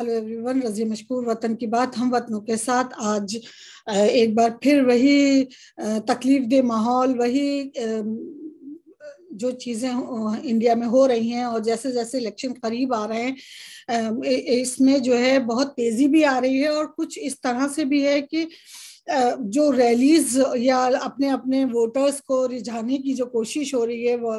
hello everyone रजी मशहूर वतन की बात हम वतनों के साथ आज एक बार फिर वही तकलीफ दे माहौल वही जो चीज़ें इंडिया में हो रही हैं और जैसे जैसे इलेक्शन करीब आ रहे हैं इसमें जो है बहुत तेज़ी भी आ रही है और कुछ इस तरह से भी है कि जो रैलीज या अपने अपने वोटर्स को रिझाने की जो कोशिश हो रही है वो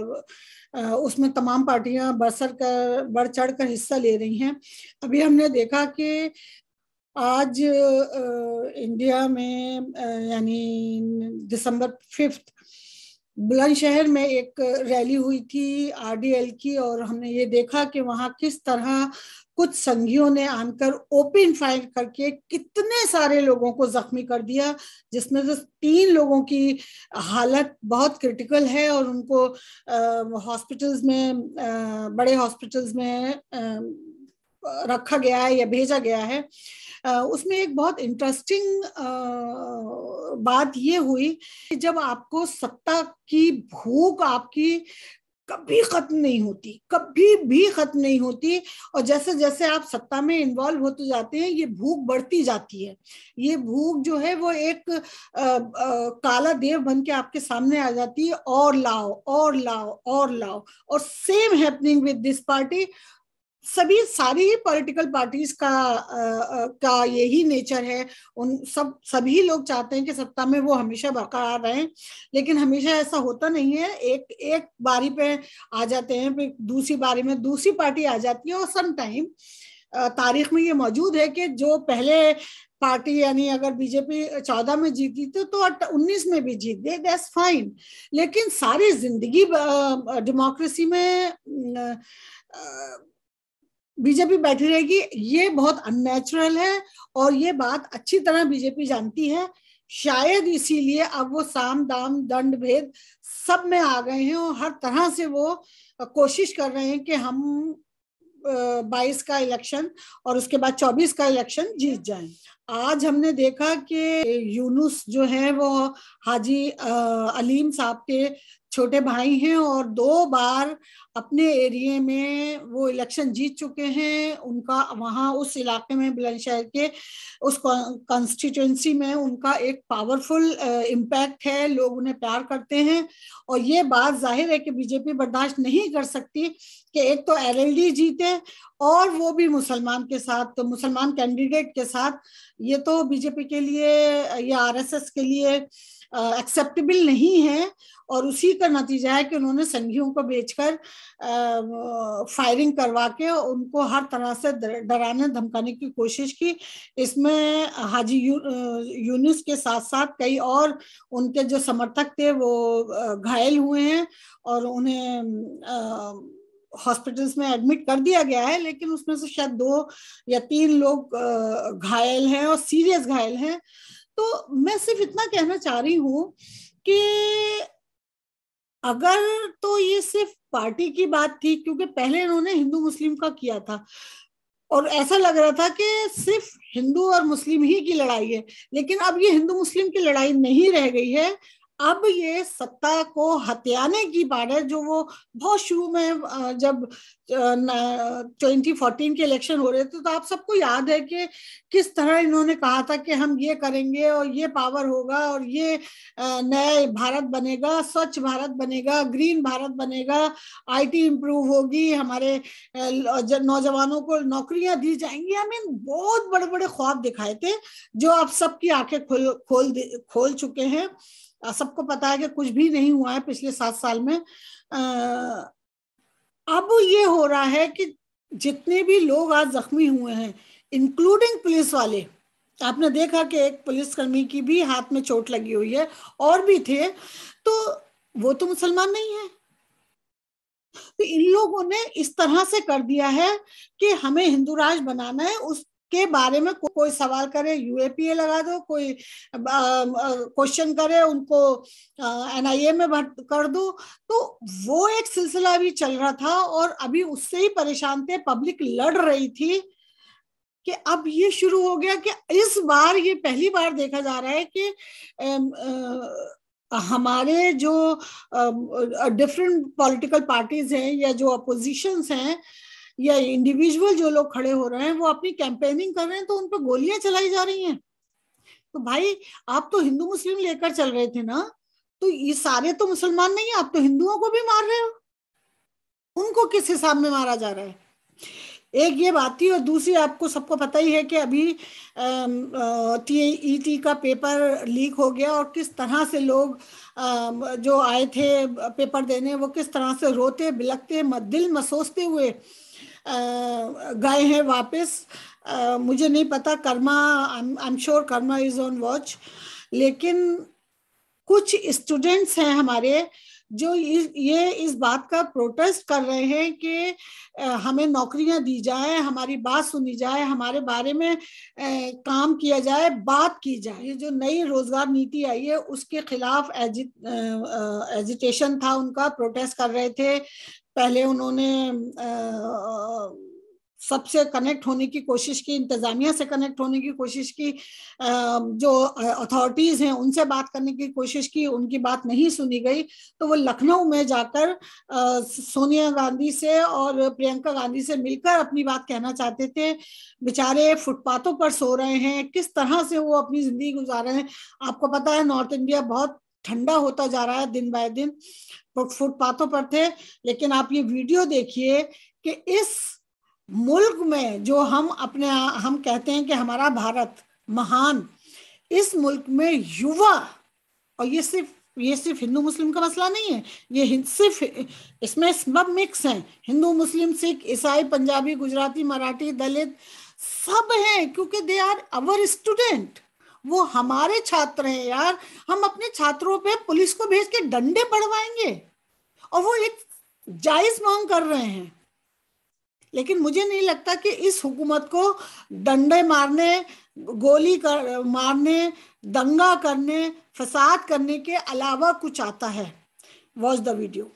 उसमें तमाम पार्टियां सर कर बढ़ चढ़ कर हिस्सा ले रही हैं अभी हमने देखा कि आज इंडिया में यानी दिसंबर फिफ्थ बुलंदशहर में एक रैली हुई थी आरडीएल की और हमने ये देखा कि वहाँ किस तरह कुछ संघियों ने आकर ओपन फायर करके कितने सारे लोगों को जख्मी कर दिया जिसमें से तीन लोगों की हालत बहुत क्रिटिकल है और उनको हॉस्पिटल्स में आ, बड़े हॉस्पिटल्स में आ, रखा गया है या भेजा गया है उसमें एक बहुत इंटरेस्टिंग बात ये हुई कि जब आपको सत्ता की भूख आपकी कभी खत्म नहीं होती कभी भी खत्म नहीं होती और जैसे जैसे आप सत्ता में इन्वॉल्व होते जाते हैं ये भूख बढ़ती जाती है ये भूख जो है वो एक आ, आ, काला देव बन के आपके सामने आ जाती है और लाओ और लाओ और लाओ और same happening with this party सभी सारी ही पॉलिटिकल पार्टीज का आ, का यही नेचर है उन सब सभी लोग चाहते हैं कि सत्ता में वो हमेशा बरकरार रहें लेकिन हमेशा ऐसा होता नहीं है एक एक बारी पे आ जाते हैं फिर दूसरी बारी में दूसरी पार्टी आ जाती है और टाइम तारीख में ये मौजूद है कि जो पहले पार्टी यानी अगर बीजेपी चौदह में जीती थी तो उन्नीस में भी जीत गई दैट्स फाइन लेकिन सारी जिंदगी डेमोक्रेसी में आ, आ, बीजेपी बैठी रहेगी ये बहुत अननेचुरल है और ये बात अच्छी तरह बीजेपी जानती है शायद इसीलिए अब वो साम दाम दंड भेद सब में आ गए हैं और हर तरह से वो कोशिश कर रहे हैं कि हम बाईस का इलेक्शन और उसके बाद चौबीस का इलेक्शन जीत जाए आज हमने देखा कि यूनुस जो है वो हाजी अलीम साहब के छोटे भाई हैं और दो बार अपने एरिए में वो इलेक्शन जीत चुके हैं उनका वहाँ उस इलाके में बुलंदशहर के उस कॉन्स्टिट्यूंसी में उनका एक पावरफुल इम्पैक्ट है लोग उन्हें प्यार करते हैं और ये बात जाहिर है कि बीजेपी बर्दाश्त नहीं कर सकती कि एक तो एलएलडी जीते और वो भी मुसलमान के साथ तो मुसलमान कैंडिडेट के साथ ये तो बीजेपी के लिए या आरएसएस के लिए एक्सेप्टेबल नहीं है और उसी का नतीजा है कि उन्होंने संघियों को बेचकर फायरिंग करवा के उनको हर तरह से डराने धमकाने की कोशिश की इसमें हाजी यू, यूनुस के साथ साथ कई और उनके जो समर्थक थे वो घायल हुए हैं और उन्हें आ, हॉस्पिटल्स में एडमिट कर दिया गया है लेकिन उसमें से शायद दो या तीन लोग घायल हैं और सीरियस घायल हैं तो मैं सिर्फ इतना कहना चाह रही हूँ कि अगर तो ये सिर्फ पार्टी की बात थी क्योंकि पहले इन्होंने हिंदू मुस्लिम का किया था और ऐसा लग रहा था कि सिर्फ हिंदू और मुस्लिम ही की लड़ाई है लेकिन अब ये हिंदू मुस्लिम की लड़ाई नहीं रह गई है अब ये सत्ता को हत्याने की बात है जो वो बहुत शुरू में जब 2014 के इलेक्शन हो रहे थे तो आप सबको याद है कि किस तरह इन्होंने कहा था कि हम ये करेंगे और ये पावर होगा और ये नया भारत बनेगा स्वच्छ भारत बनेगा ग्रीन भारत बनेगा आईटी इंप्रूव होगी हमारे नौजवानों को नौकरियां दी जाएंगी इन बहुत बड़े बड़े ख्वाब दिखाए थे जो आप सबकी आंखें खोल खोल खोल चुके हैं सबको पता है कि कुछ भी नहीं हुआ है पिछले सात साल में अब ये हो रहा है कि जितने भी लोग आज जख्मी हुए हैं इंक्लूडिंग पुलिस वाले आपने देखा कि एक पुलिसकर्मी की भी हाथ में चोट लगी हुई है और भी थे तो वो तो मुसलमान नहीं है तो इन लोगों ने इस तरह से कर दिया है कि हमें हिंदू राज बनाना है उस के बारे में को, कोई सवाल करे यूएपीए लगा दो कोई क्वेश्चन करे उनको एनआईए में भर्त कर दो तो वो एक सिलसिला भी चल रहा था और अभी उससे ही परेशान थे पब्लिक लड़ रही थी कि अब ये शुरू हो गया कि इस बार ये पहली बार देखा जा रहा है कि ए, आ, हमारे जो डिफरेंट पॉलिटिकल पार्टीज हैं या जो अपोजिशंस हैं या इंडिविजुअल जो लोग खड़े हो रहे हैं वो अपनी कैंपेनिंग कर रहे हैं तो उन पर गोलियां चलाई जा रही हैं तो भाई आप तो हिंदू मुस्लिम लेकर चल रहे थे ना तो ये सारे तो मुसलमान नहीं आप तो हिंदुओं को भी मार रहे हो उनको किस हिसाब में मारा जा रहा है एक ये बात थी और दूसरी आपको सबको पता ही है कि अभी टी e का पेपर लीक हो गया और किस तरह से लोग जो आए थे पेपर देने वो किस तरह से रोते बिलकते दिल मसोसते हुए गए हैं वापस मुझे नहीं पता karma I am sure karma is on watch लेकिन कुछ स्टूडेंट्स हैं हमारे जो ये इस बात का प्रोटेस्ट कर रहे हैं कि हमें नौकरियां दी जाए हमारी बात सुनी जाए हमारे बारे में काम किया जाए बात की जाए ये जो नई रोजगार नीति आई है उसके खिलाफ एजिट एजिटेशन था उनका प्रोटेस्ट कर रहे थे पहले उन्होंने सबसे कनेक्ट होने की कोशिश की इंतजामिया से कनेक्ट होने की कोशिश की जो अथॉरिटीज हैं उनसे बात करने की कोशिश की उनकी बात नहीं सुनी गई तो वो लखनऊ में जाकर सोनिया गांधी से और प्रियंका गांधी से मिलकर अपनी बात कहना चाहते थे बेचारे फुटपाथों पर सो रहे हैं किस तरह से वो अपनी जिंदगी गुजार रहे हैं आपको पता है नॉर्थ इंडिया बहुत ठंडा होता जा रहा है दिन बाय दिन फुटपाथों पर थे लेकिन आप ये वीडियो देखिए कि इस मुल्क में जो हम अपने हम कहते हैं कि हमारा भारत महान इस मुल्क में युवा और ये सिर्फ ये सिर्फ हिंदू मुस्लिम का मसला नहीं है ये सिर्फ इसमें सब मिक्स हैं हिंदू मुस्लिम सिख ईसाई पंजाबी गुजराती मराठी दलित सब हैं क्योंकि दे आर अवर स्टूडेंट वो हमारे छात्र हैं यार हम अपने छात्रों पे पुलिस को भेज के डंडे बढ़वाएंगे और वो एक जायज मांग कर रहे हैं लेकिन मुझे नहीं लगता कि इस हुकूमत को डंडे मारने गोली कर मारने दंगा करने फसाद करने के अलावा कुछ आता है वॉच द वीडियो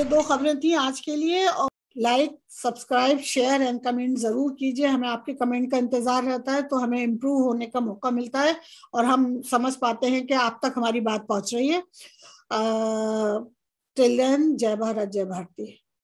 ये दो खबरें थी आज के लिए और like subscribe share and comment जरूर कीजिए हमें आपके कमेंट का इंतजार रहता है तो हमें इम्प्रूव होने का मौका मिलता है और हम समझ पाते हैं कि आप तक हमारी बात पहुंच रही है टिल जय भारत जय भारती